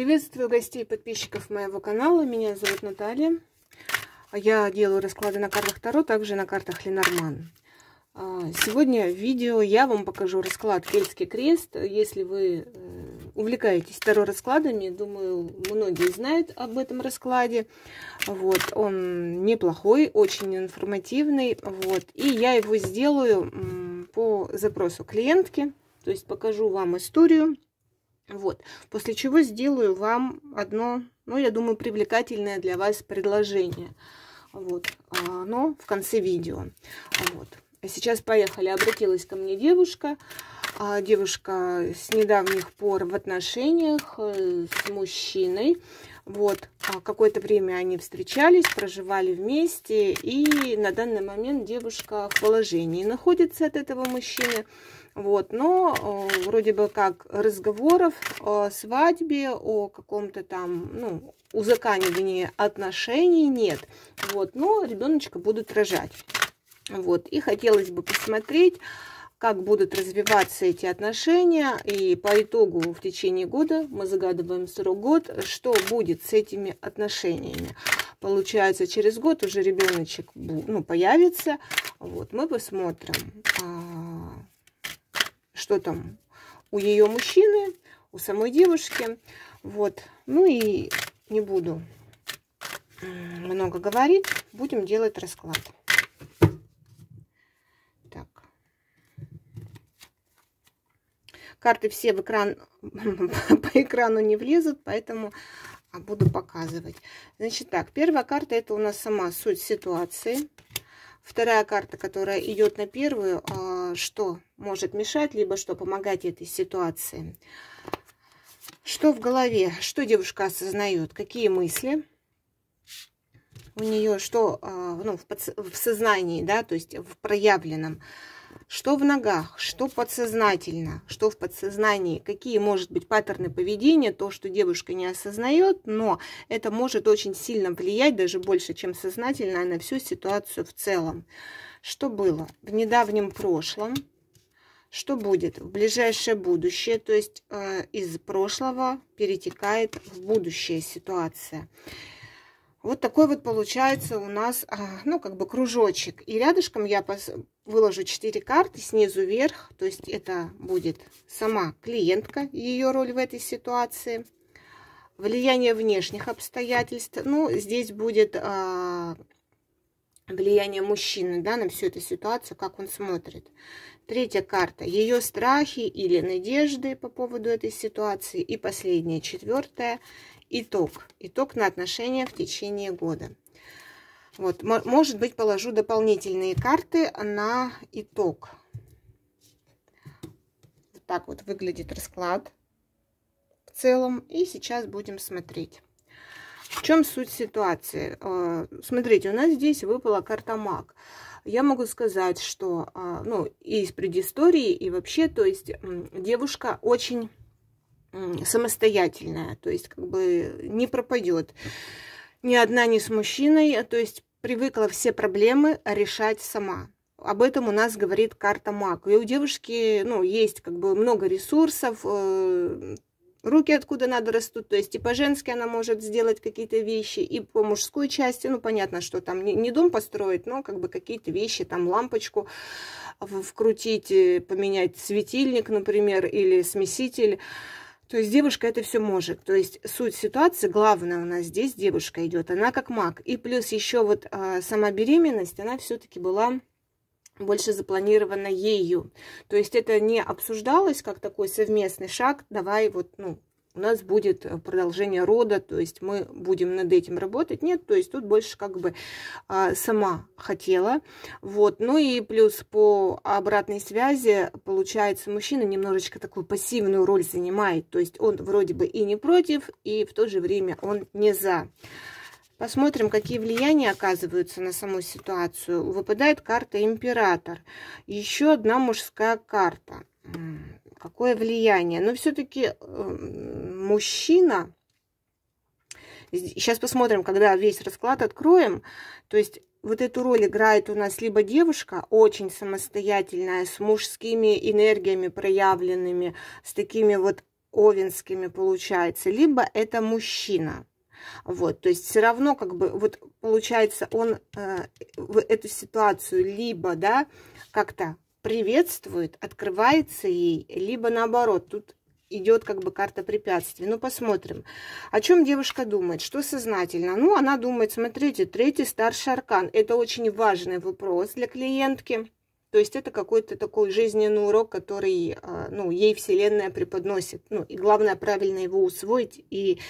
Приветствую гостей и подписчиков моего канала. Меня зовут Наталья. Я делаю расклады на картах Таро, также на картах Ленорман. А, сегодня в видео я вам покажу расклад Кельтский крест. Если вы э, увлекаетесь Таро раскладами, думаю, многие знают об этом раскладе. Вот, он неплохой, очень информативный. Вот, и я его сделаю по запросу клиентки, то есть покажу вам историю вот. После чего сделаю вам одно, ну, я думаю, привлекательное для вас предложение. Вот. Но в конце видео. Вот. Сейчас поехали. Обратилась ко мне девушка. А, девушка с недавних пор в отношениях э, с мужчиной. Вот, а, какое-то время они встречались, проживали вместе, и на данный момент девушка в положении находится от этого мужчины. Вот, но э, вроде бы как разговоров о свадьбе, о каком-то там, ну, узаканивании отношений нет. Вот, но ребеночка будут рожать. Вот, и хотелось бы посмотреть, как будут развиваться эти отношения. И по итогу в течение года мы загадываем срок год, что будет с этими отношениями. Получается, через год уже ребеночек ну, появится. Вот, мы посмотрим а, что там у ее мужчины, у самой девушки. Вот. Ну и не буду много говорить. Будем делать расклад. Так. Карты все в экран, по экрану не влезут, поэтому а, буду показывать. Значит так, первая карта это у нас сама суть ситуации. Вторая карта, которая идет на первую, а, что может мешать, либо что помогать этой ситуации. Что в голове, что девушка осознает, какие мысли у нее, что а, ну, в, в сознании, да, то есть в проявленном. Что в ногах, что подсознательно, что в подсознании, какие, может быть, паттерны поведения, то, что девушка не осознает, но это может очень сильно влиять, даже больше, чем сознательно, на всю ситуацию в целом. Что было в недавнем прошлом, что будет в ближайшее будущее, то есть э, из прошлого перетекает в будущее ситуация. Вот такой вот получается у нас, а, ну, как бы кружочек. И рядышком я выложу 4 карты снизу вверх. То есть это будет сама клиентка, ее роль в этой ситуации. Влияние внешних обстоятельств. Ну, здесь будет а, влияние мужчины, да, на всю эту ситуацию, как он смотрит. Третья карта. Ее страхи или надежды по поводу этой ситуации. И последняя, четвертая итог. Итог на отношения в течение года. Вот, может быть, положу дополнительные карты на итог. Вот так вот выглядит расклад в целом. И сейчас будем смотреть. В чем суть ситуации? Э, смотрите, у нас здесь выпала карта маг. Я могу сказать, что а, ну, и из предыстории, и вообще, то есть девушка очень самостоятельная, то есть как бы не пропадет ни одна ни с мужчиной, то есть привыкла все проблемы решать сама. Об этом у нас говорит карта МАК. И у девушки, ну, есть как бы много ресурсов, э, руки откуда надо растут, то есть и по-женски она может сделать какие-то вещи, и по мужской части, ну, понятно, что там не, не дом построить, но как бы какие-то вещи, там лампочку вкрутить, э, поменять светильник, например, или смеситель, то есть девушка это все может. То есть суть ситуации, главное у нас здесь девушка идет, она как маг. И плюс еще вот а, сама беременность, она все-таки была больше запланирована ею. То есть это не обсуждалось как такой совместный шаг, давай вот, ну, у нас будет э, продолжение рода, то есть мы будем над этим работать. Нет, то есть тут больше как бы а, сама хотела. Вот. Ну и плюс по обратной связи, получается, мужчина немножечко такую пассивную роль занимает. То есть он вроде бы и не против, и в то же время он не за. Посмотрим, какие влияния оказываются на саму ситуацию. Выпадает карта император. Еще одна мужская карта какое влияние. Но все-таки эм, мужчина, сейчас посмотрим, когда весь расклад откроем, то есть вот эту роль играет у нас либо девушка, очень самостоятельная, с мужскими энергиями проявленными, с такими вот овенскими получается, либо это мужчина. Вот, то есть все равно как бы вот получается он э, в эту ситуацию либо, да, как-то приветствует, открывается ей, либо наоборот, тут идет как бы карта препятствий. Ну, посмотрим. О чем девушка думает? Что сознательно? Ну, она думает, смотрите, третий старший аркан. Это очень важный вопрос для клиентки. То есть это какой-то такой жизненный урок, который а, ну, ей Вселенная преподносит. Ну, и главное, правильно его усвоить и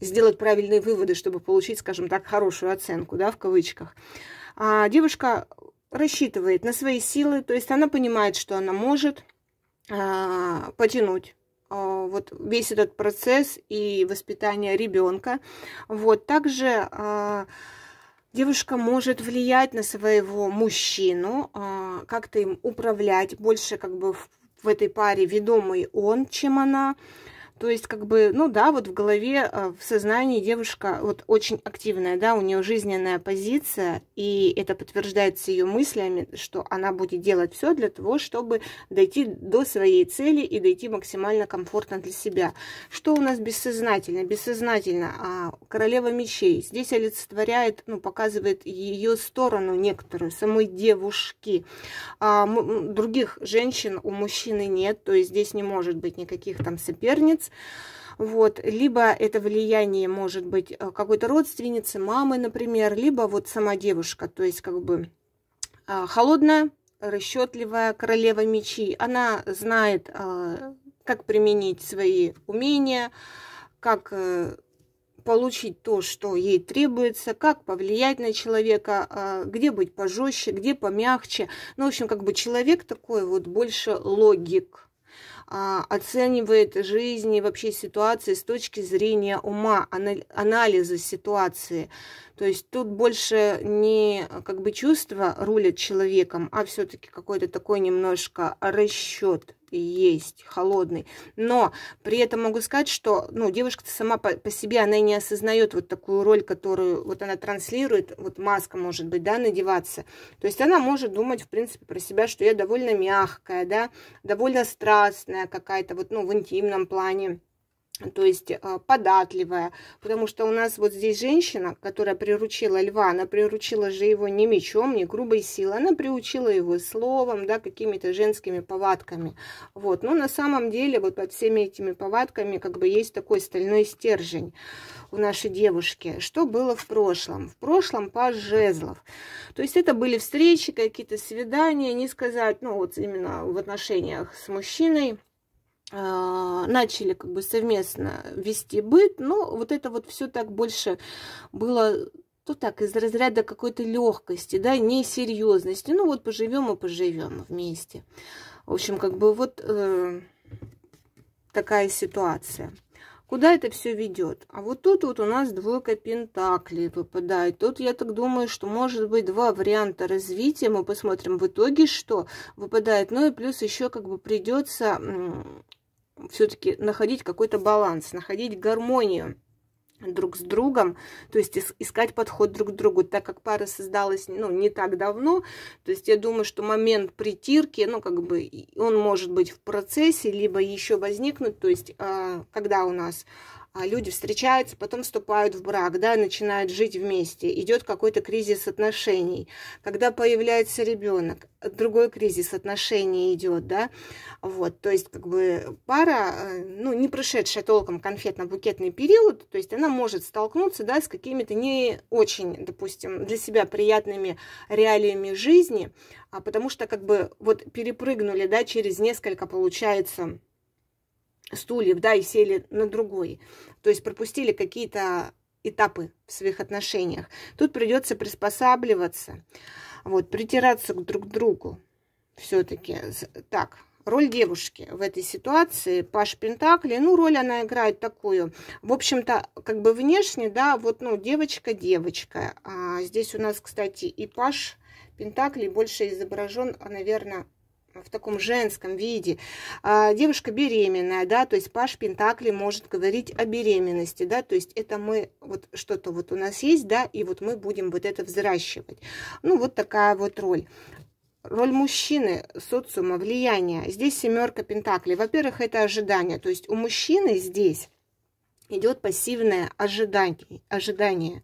сделать правильные выводы, чтобы получить, скажем так, хорошую оценку, да, в кавычках. А девушка рассчитывает на свои силы, то есть она понимает, что она может э, потянуть э, вот весь этот процесс и воспитание ребенка. Вот также э, девушка может влиять на своего мужчину, э, как-то им управлять больше как бы в, в этой паре ведомый он, чем она. То есть, как бы, ну да, вот в голове, а, в сознании девушка вот очень активная, да, у нее жизненная позиция, и это подтверждается ее мыслями, что она будет делать все для того, чтобы дойти до своей цели и дойти максимально комфортно для себя. Что у нас бессознательно? Бессознательно а, королева мечей. Здесь олицетворяет, ну, показывает ее сторону некоторую, самой девушки. А, других женщин у мужчины нет, то есть здесь не может быть никаких там соперниц, вот. Либо это влияние может быть э, какой-то родственницы, мамы, например, либо вот сама девушка, то есть как бы а, холодная, расчетливая королева мечей. Она знает, а, как применить свои умения, как э, получить то, что ей требуется, как повлиять на человека, а, где быть пожестче, где помягче. Ну, в общем, как бы человек такой вот больше логик. А, оценивает жизнь и вообще ситуации с точки зрения ума, анализа ситуации. То есть тут больше не э, как бы чувство рулит человеком, а все-таки какой-то такой немножко расчет есть холодный. Но при этом могу сказать, что ну, девушка-то сама по, по себе, она не осознает вот такую роль, которую вот она транслирует, вот маска может быть, да, надеваться. То есть она может думать, в принципе, про себя, что я довольно мягкая, да, довольно страстная какая-то, вот, ну, в интимном плане то есть э, податливая, потому что у нас вот здесь женщина, которая приручила льва, она приручила же его не мечом, не грубой силой, она приучила его словом, да, какими-то женскими повадками, вот, но на самом деле вот под всеми этими повадками как бы есть такой стальной стержень у нашей девушки, что было в прошлом, в прошлом паж жезлов, то есть это были встречи, какие-то свидания, не сказать, ну вот именно в отношениях с мужчиной, а, начали как бы совместно вести быт, но вот это вот все так больше было то ну, так, из разряда какой-то легкости, да, несерьезности. Ну вот поживем и поживем вместе. В общем, как бы вот э, такая ситуация. Куда это все ведет? А вот тут вот у нас двойка пентаклей выпадает. Тут я так думаю, что может быть два варианта развития. Мы посмотрим в итоге, что выпадает. Ну и плюс еще как бы придется все-таки находить какой-то баланс, находить гармонию друг с другом, то есть искать подход друг к другу, так как пара создалась ну, не так давно, то есть я думаю, что момент притирки, ну, как бы он может быть в процессе, либо еще возникнуть, то есть а, когда у нас а люди встречаются, потом вступают в брак, да, начинают жить вместе, идет какой-то кризис отношений. Когда появляется ребенок, другой кризис отношений идет, да, вот, то есть как бы пара, э, ну, не прошедшая толком конфетно-букетный период, то есть она может столкнуться, да, с какими-то не очень, допустим, для себя приятными реалиями жизни, а потому что как бы вот перепрыгнули, да, через несколько, получается, стульев, да, и сели на другой. То есть пропустили какие-то этапы в своих отношениях. Тут придется приспосабливаться, вот, притираться друг к другу все-таки. Так, роль девушки в этой ситуации, Паш Пентакли, ну, роль она играет такую, в общем-то, как бы внешне, да, вот, ну, девочка-девочка. А здесь у нас, кстати, и Паш Пентакли больше изображен, наверное, в таком женском виде, а, девушка беременная, да, то есть Паш Пентакли может говорить о беременности, да, то есть это мы, вот что-то вот у нас есть, да, и вот мы будем вот это взращивать. Ну, вот такая вот роль. Роль мужчины, социума, влияние. Здесь семерка Пентаклей. Во-первых, это ожидание, то есть у мужчины здесь идет пассивное ожидание, ожидание.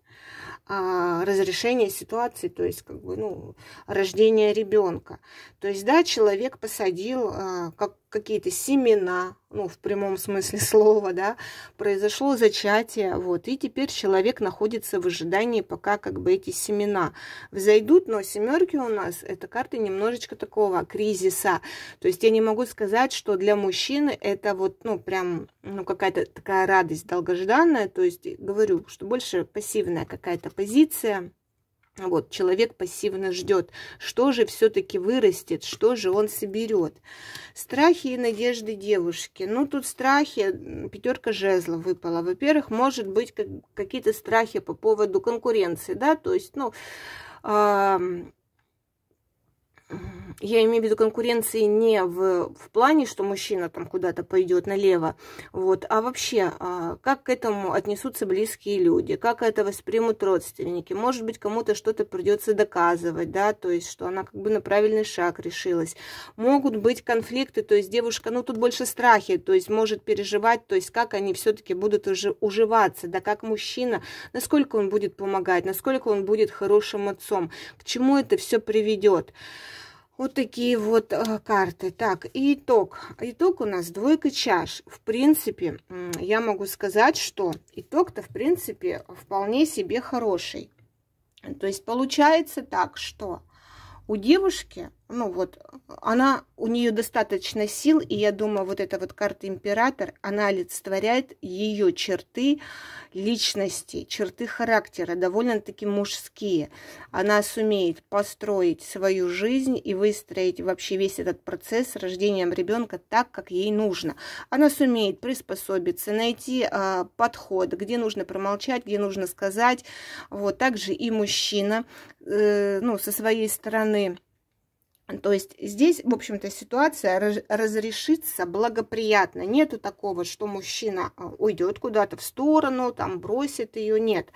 А, разрешения ситуации, то есть как бы, ну, рождения ребенка. То есть, да, человек посадил а, как какие-то семена, ну, в прямом смысле слова, да, произошло зачатие, вот, и теперь человек находится в ожидании, пока как бы эти семена взойдут, но семерки у нас, это карты немножечко такого кризиса, то есть я не могу сказать, что для мужчины это вот, ну, прям, ну, какая-то такая радость долгожданная, то есть говорю, что больше пассивная какая-то позиция, вот, человек пассивно ждет, что же все-таки вырастет, что же он соберет. Страхи и надежды девушки. Ну, тут страхи, пятерка жезла выпала. Во-первых, может быть, как, какие-то страхи по поводу конкуренции, да, то есть, ну, э, я имею в виду конкуренции не в, в плане, что мужчина там куда-то пойдет налево, вот, а вообще, а, как к этому отнесутся близкие люди, как это воспримут родственники, может быть, кому-то что-то придется доказывать, да, то есть, что она как бы на правильный шаг решилась. Могут быть конфликты, то есть девушка, ну, тут больше страхи, то есть может переживать, то есть как они все-таки будут уже уживаться, да, как мужчина, насколько он будет помогать, насколько он будет хорошим отцом, к чему это все приведет. Вот такие вот э, карты. Так, и итог. Итог у нас двойка чаш. В принципе, я могу сказать, что итог-то, в принципе, вполне себе хороший. То есть получается так, что у девушки ну вот, она, у нее достаточно сил, и я думаю, вот эта вот карта император, она олицетворяет ее черты личности, черты характера, довольно-таки мужские. Она сумеет построить свою жизнь и выстроить вообще весь этот процесс с рождением ребенка так, как ей нужно. Она сумеет приспособиться, найти э, подход, где нужно промолчать, где нужно сказать. Вот, также и мужчина, э, ну, со своей стороны, то есть здесь, в общем-то, ситуация разрешится благоприятно. Нету такого, что мужчина а, уйдет куда-то в сторону, там бросит ее, нет.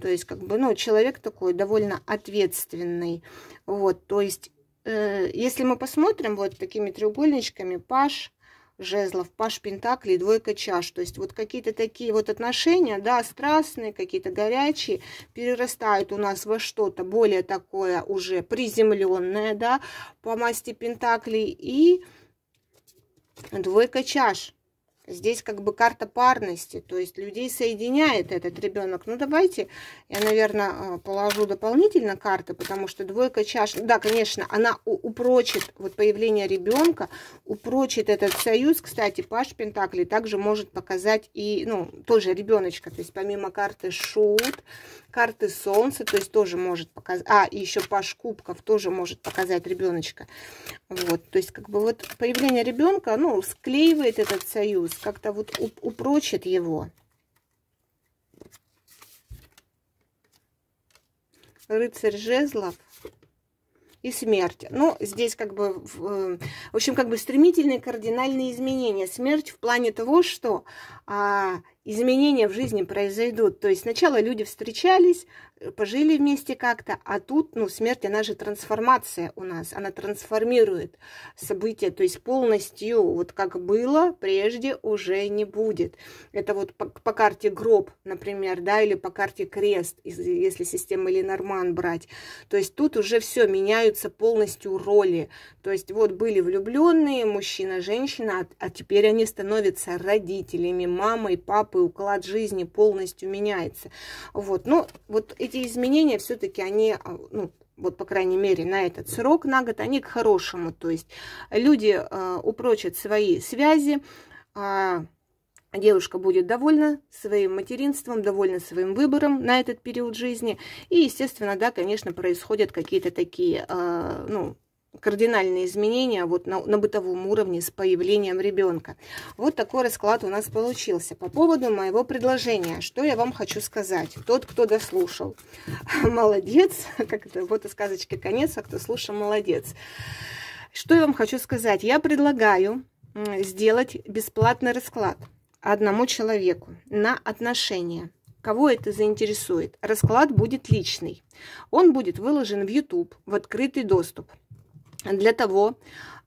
То есть, как бы, ну, человек такой довольно ответственный. Вот, то есть, э, если мы посмотрим вот такими треугольничками, Паш, жезлов, паш пентаклей, двойка чаш. То есть вот какие-то такие вот отношения, да, страстные, какие-то горячие, перерастают у нас во что-то более такое уже приземленное, да, по масти пентаклей и двойка чаш. Здесь как бы карта парности, то есть людей соединяет этот ребенок. Ну, давайте я, наверное, а, положу дополнительно карты, потому что двойка чаш... Да, конечно, она упрочит вот появление ребенка, упрочит этот союз. Кстати, Паш Пентакли также может показать и, ну, тоже ребеночка. То есть помимо карты Шут, карты солнца, то есть тоже может показать, а, еще паш кубков тоже может показать ребеночка. Вот, то есть как бы вот появление ребенка, ну, склеивает этот союз, как-то вот уп упрочит его. Рыцарь жезлов и смерть. Ну, здесь как бы, в, э, в общем, как бы стремительные кардинальные изменения. Смерть в плане того, что а, изменения в жизни произойдут. То есть сначала люди встречались, э, пожили вместе как-то, а тут, ну, смерть, она же трансформация у нас, она трансформирует события, то есть полностью вот как было, прежде уже не будет. Это вот по, по карте гроб, например, да, или по карте крест, если система Норман брать. То есть тут уже все, меняются полностью роли. То есть вот были влюбленные мужчина, женщина, а, а теперь они становятся родителями, мамой, папой, этапы, уклад жизни полностью меняется. Вот, но вот эти изменения все-таки они, а, ну, вот, по крайней мере, на этот срок, на год, они к хорошему. То есть люди э, упрочат свои связи, э, девушка будет довольна своим материнством, довольна своим выбором на этот период жизни. И, естественно, да, конечно, происходят какие-то такие, э, ну, кардинальные изменения вот на, на бытовом уровне с появлением ребенка. Вот такой расклад у нас получился. По поводу моего предложения, что я вам хочу сказать. Тот, кто дослушал, молодец, как это, вот и сказочки конец, а кто слушал, молодец. Что я вам хочу сказать? Я предлагаю сделать бесплатный расклад одному человеку на отношения. Кого это заинтересует? Расклад будет личный. Он будет выложен в YouTube в открытый доступ – для того,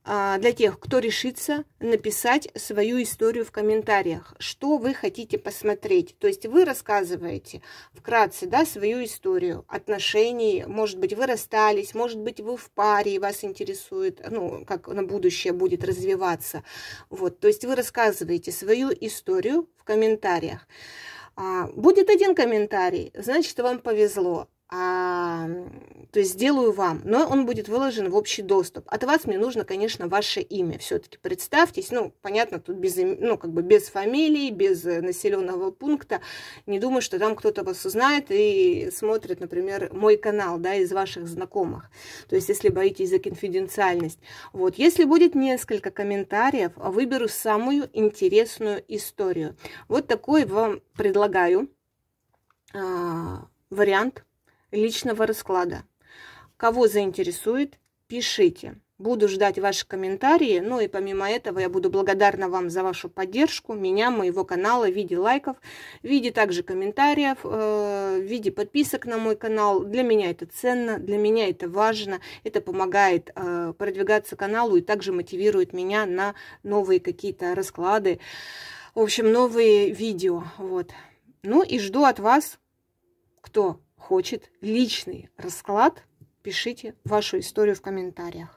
а, для тех, кто решится написать свою историю в комментариях, что вы хотите посмотреть. То есть вы рассказываете вкратце да, свою историю отношений, может быть, вы расстались, может быть, вы в паре, и вас интересует, ну, как на будущее будет развиваться. Вот, то есть вы рассказываете свою историю в комментариях. А, будет один комментарий, значит, вам повезло а, то есть сделаю вам, но он будет выложен в общий доступ. От вас мне нужно, конечно, ваше имя. Все-таки представьтесь, ну, понятно, тут без, ну, как бы без фамилии, без э, населенного пункта. Не думаю, что там кто-то вас узнает и смотрит, например, мой канал, да, из ваших знакомых. То есть, если боитесь за конфиденциальность. Вот, если будет несколько комментариев, выберу самую интересную историю. Вот такой вам предлагаю а, вариант личного расклада. Кого заинтересует, пишите. Буду ждать ваши комментарии. Ну и помимо этого я буду благодарна вам за вашу поддержку, меня, моего канала в виде лайков, в виде также комментариев, э, в виде подписок на мой канал. Для меня это ценно, для меня это важно. Это помогает э, продвигаться каналу и также мотивирует меня на новые какие-то расклады. В общем, новые видео. Вот. Ну и жду от вас, кто хочет личный расклад, пишите вашу историю в комментариях.